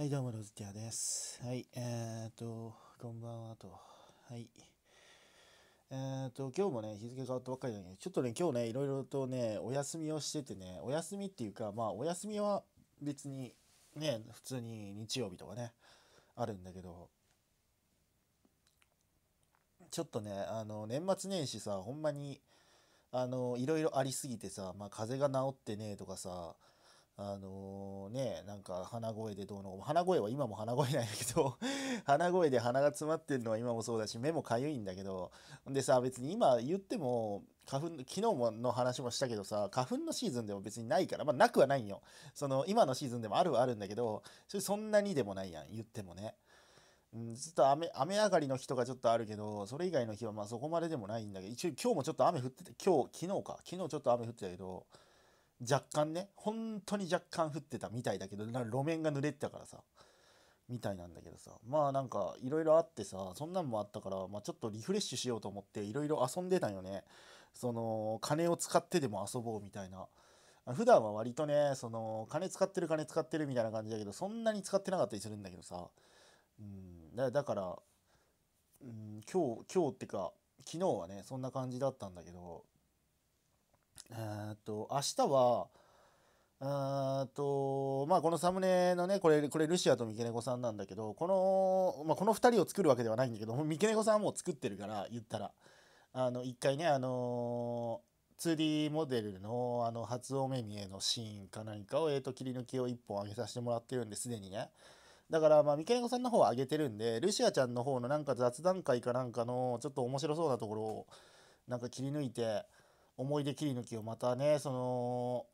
はい、どうも、ロズティアです。はい、えーと、こんばんはと。はい。えーと、今日もね、日付変わったばっかりだけど、ちょっとね、今日ね、いろいろとね、お休みをしててね、お休みっていうか、まあ、お休みは別に、ね、普通に日曜日とかね、あるんだけど、ちょっとね、あの、年末年始さ、ほんまに、あの、いろいろありすぎてさ、まあ、風邪が治ってねえとかさ、あのね、なんか鼻声でどうの、鼻声は今も鼻声なんやけど 鼻声で鼻が詰まってるのは今もそうだし、目もかゆいんだけど、でさ、別に今言っても、花粉、昨日もの話もしたけどさ、花粉のシーズンでも別にないから、まあなくはないんよ。その、今のシーズンでもあるはあるんだけど、それそんなにでもないやん、言ってもね。うん、ちょっと雨雨上がりの日とかちょっとあるけど、それ以外の日はまあそこまででもないんだけど、一応今日もちょっと雨降ってて、今日、昨日か、昨日ちょっと雨降ってたけど、若干ね本当に若干降ってたみたいだけど路面が濡れてたからさみたいなんだけどさまあなんかいろいろあってさそんなんもあったから、まあ、ちょっとリフレッシュしようと思っていろいろ遊んでたよねその金を使ってでも遊ぼうみたいな普段は割とねその金使ってる金使ってるみたいな感じだけどそんなに使ってなかったりするんだけどさうんだからうん今日今日ってか昨日はねそんな感じだったんだけどえー、っと、明日は、とまあ、このサムネのねこれこれルシアと三毛猫さんなんだけどこの,、まあ、この2人を作るわけではないんだけど三毛猫さんはもう作ってるから言ったらあの1回ね、あのー、2D モデルのあの初お目見えのシーンか何かを、えーと、と切り抜きを1本上げさせてもらってるんですでにねだからまあ三毛猫さんの方は上げてるんでルシアちゃんの方のなんか雑談会かなんかのちょっと面白そうなところをなんか切り抜いて。思い出切り抜きをまたねその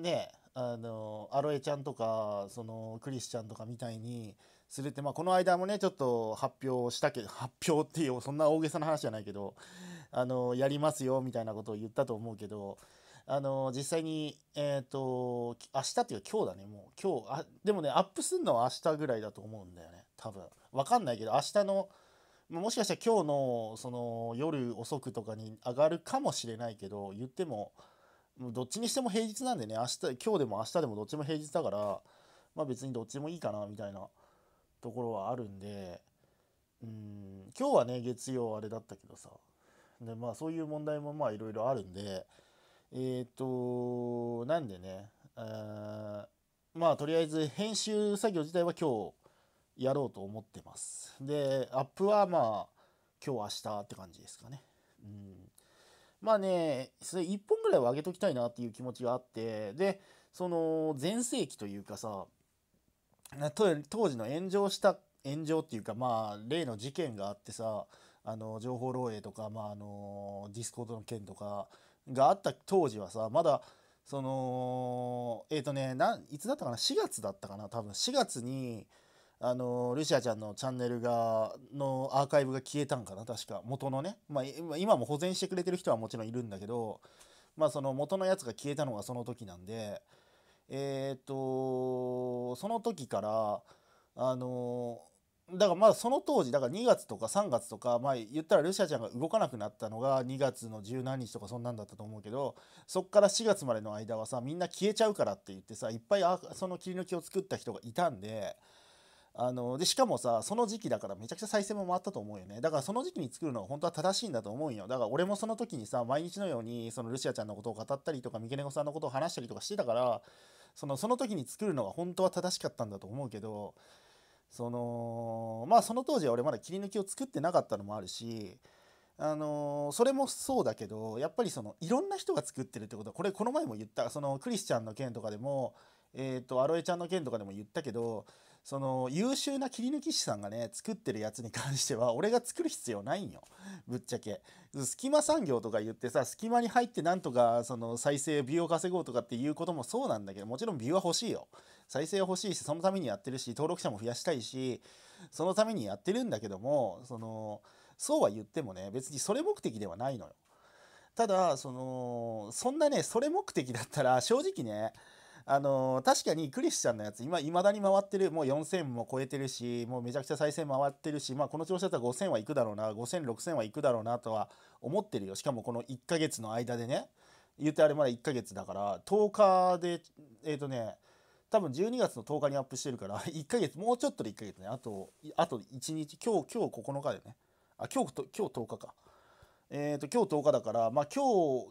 ねあのアロエちゃんとかそのクリスちゃんとかみたいにするって、まあ、この間もねちょっと発表したけど発表っていうそんな大げさな話じゃないけどあのやりますよみたいなことを言ったと思うけどあの実際にえっ、ー、と明日っていうか今日だねもう今日あでもねアップすんのは明日ぐらいだと思うんだよね多分分かんないけど明日の。もしかしたら今日のその夜遅くとかに上がるかもしれないけど言ってもどっちにしても平日なんでね明日今日でも明日でもどっちも平日だから、まあ、別にどっちでもいいかなみたいなところはあるんでうん今日はね月曜あれだったけどさで、まあ、そういう問題もまあいろいろあるんでえっ、となんでねまあとりあえず編集作業自体は今日やろうと思ってます。で、アップはまあ、今日明日って感じですかね。うん。まあね、それ1本ぐらいは上げときたいなっていう気持ちがあって、で、その、全盛期というかさ、当時の炎上した炎上っていうかまあ例の事件があってさあの情報漏洩とか、まあ、あのディスコードの件とかがあった当時はさまだそのえっ、ー、とねいつだったかな4月だったかな多分4月にあのルシアちゃんのチャンネルがのアーカイブが消えたんかな確か元のね、まあ、今も保全してくれてる人はもちろんいるんだけど、まあ、その元のやつが消えたのがその時なんでえっ、とその時からあのだからまあその当時だから2月とか3月とかまあ言ったらルシアちゃんが動かなくなったのが2月の十何日とかそんなんだったと思うけどそっから4月までの間はさみんな消えちゃうからって言ってさいっぱいあその切り抜きを作った人がいたんで。あのでしかもさその時期だからめちゃくちゃ再生も回ったと思うよねだからその時期に作るのは本当は正しいんだと思うんよだから俺もその時にさ毎日のようにそのルシアちゃんのことを語ったりとか三毛猫さんのことを話したりとかしてたからそのその時に作るのが本当は正しかったんだと思うけどそのまあその当時は俺まだ切り抜きを作ってなかったのもあるしあのー、それもそうだけどやっぱりそのいろんな人が作ってるってことはこれこの前も言ったそのクリスチャンの件とかでも、えーとアロエちゃんの件とかでも言ったけどその優秀な切り抜き師さんがね作ってるやつに関しては俺が作る必要ないんよぶっちゃけ隙間産業とか言ってさ隙間に入ってなんとかその再生ビューを稼ごうとかっていうこともそうなんだけどもちろんビューは欲しいよ再生欲しいしそのためにやってるし登録者も増やしたいしそのためにやってるんだけどもそのそうは言ってもね別にそれ目的ではないのよただそのそんなねそれ目的だったら正直ねあのー、確かにクリスチャンのやつ今いまだに回ってるもう4000も超えてるしもうめちゃくちゃ再生回ってるし、まあ、この調子だったら5000はいくだろうな50006000はいくだろうなとは思ってるよしかもこの1ヶ月の間でね言うてあれまだ1ヶ月だから10日でえっ、ー、とね多分12月の10日にアップしてるから1 ヶ月もうちょっとで1ヶ月ねあとあと1日今日今日9日でねあ今日今日10日かえっ、ー、と今日10日だからまあ今日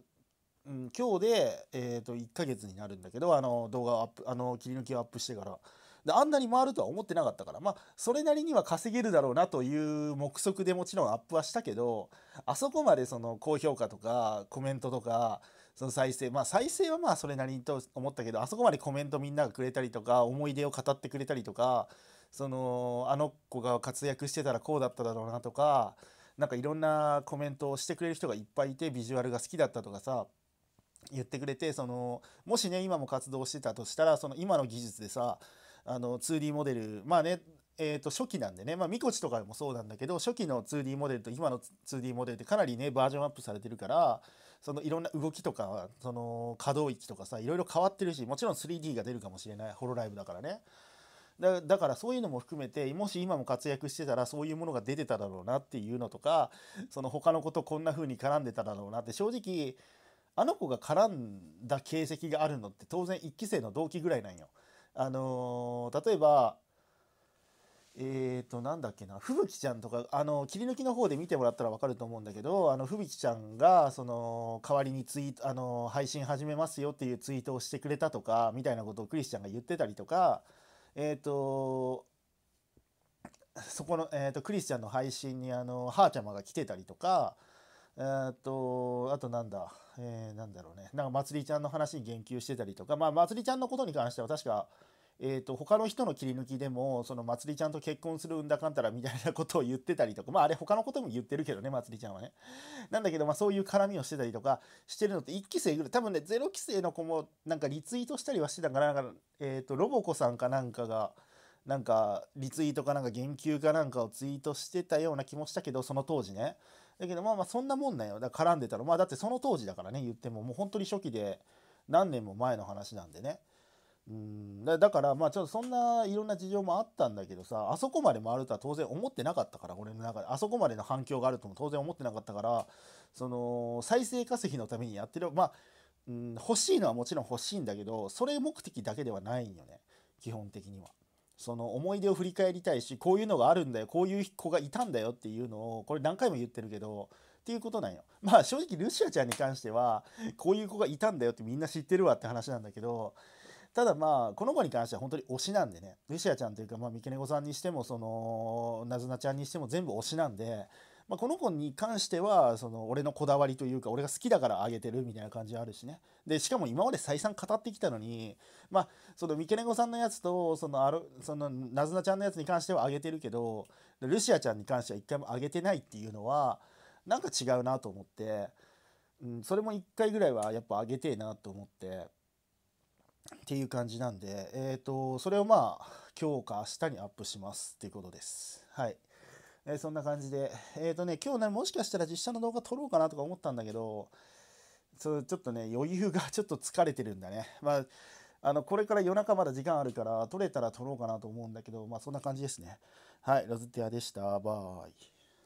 うん、今日で、えー、と1ヶ月になるんだけどあの動画をアップあの切り抜きをアップしてからであんなに回るとは思ってなかったからまあそれなりには稼げるだろうなという目測でもちろんアップはしたけどあそこまでその高評価とかコメントとかその再生まあ再生はまあそれなりにと思ったけどあそこまでコメントみんながくれたりとか思い出を語ってくれたりとかそのあの子が活躍してたらこうだっただろうなとかなんかいろんなコメントをしてくれる人がいっぱいいてビジュアルが好きだったとかさ言ってくれてそのもしね今も活動してたとしたらその今の技術でさあの 2D モデルまあねえー、と初期なんでね、まあ、みこちとかもそうなんだけど初期の 2D モデルと今の 2D モデルってかなりねバージョンアップされてるからそのいろんな動きとかその可動域とかさいろいろ変わってるしもちろん 3D が出るかもしれないホロライブだからねだだからそういうのも含めてもし今も活躍してたらそういうものが出てただろうなっていうのとかその他のことこんな風に絡んでただろうなって正直あの子が絡んだ形跡があるのって当然1期生の同期ぐらいなんよ。あのー、例えばえーと、なんだっけな、吹雪ちゃんとか、あの、切り抜きの方で見てもらったらわかると思うんだけど、あの、吹雪ちゃんが、その、代わりにツイート、あの、配信始めますよっていうツイートをしてくれたとか、みたいなことをクリスチャンが言ってたりとか、えっ、ー、と、そこの、えっ、ー、と、クリスチャンの配信に、あの、はーちゃまが来てたりとか、えー、っとあとなんだ、えー、なんだろうねなんかまつりちゃんの話に言及してたりとか、まあ、まつりちゃんのことに関しては確か、えー、っと他の人の切り抜きでもそのまつりちゃんと結婚するんだかんたらみたいなことを言ってたりとか、まあ、あれ他のことも言ってるけどねまつりちゃんはね。なんだけど、まあ、そういう絡みをしてたりとかしてるのって1期生ぐらい多分ね0期生の子もなんかリツイートしたりはしてたからなんか、えー、っとロボコさんかなんかが。なんかリツイートかなんか言及かなんかをツイートしてたような気もしたけどその当時ねだけどまあまあそんなもんなんよだから絡んでたらまあだってその当時だからね言ってももう本当に初期で何年も前の話なんでねうんだからまあちょっとそんないろんな事情もあったんだけどさあそこまで回るとは当然思ってなかったから俺の中であそこまでの反響があるとも当然思ってなかったからその再生稼ぎのためにやってるまあうん欲しいのはもちろん欲しいんだけどそれ目的だけではないんよね基本的には。その思い出を振り返りたいしこういうのがあるんだよこういう子がいたんだよっていうのをこれ何回も言ってるけどっていうことなんよまあ正直ルシアちゃんに関してはこういう子がいたんだよってみんな知ってるわって話なんだけどただまあこの子に関しては本当に推しなんでねルシアちゃんというかまあ三毛猫さんにしてもそのなずなちゃんにしても全部推しなんでまあ、この子に関してはその俺のこだわりというか俺が好きだからあげてるみたいな感じあるしねでしかも今まで再三語ってきたのに、まあ、その三毛猫さんのやつとそのあるそのなずなちゃんのやつに関してはあげてるけどルシアちゃんに関しては一回もあげてないっていうのはなんか違うなと思って、うん、それも一回ぐらいはやっぱあげてえなと思って。っていう感じなんで、えっ、ー、と、それをまあ、今日か明日にアップしますっていうことです。はい。えー、そんな感じで。えっ、ー、とね、今日ね、もしかしたら実写の動画撮ろうかなとか思ったんだけど、そうちょっとね、余裕が ちょっと疲れてるんだね。まあ、あの、これから夜中まだ時間あるから、撮れたら撮ろうかなと思うんだけど、まあそんな感じですね。はい、ラズティアでした。バイ。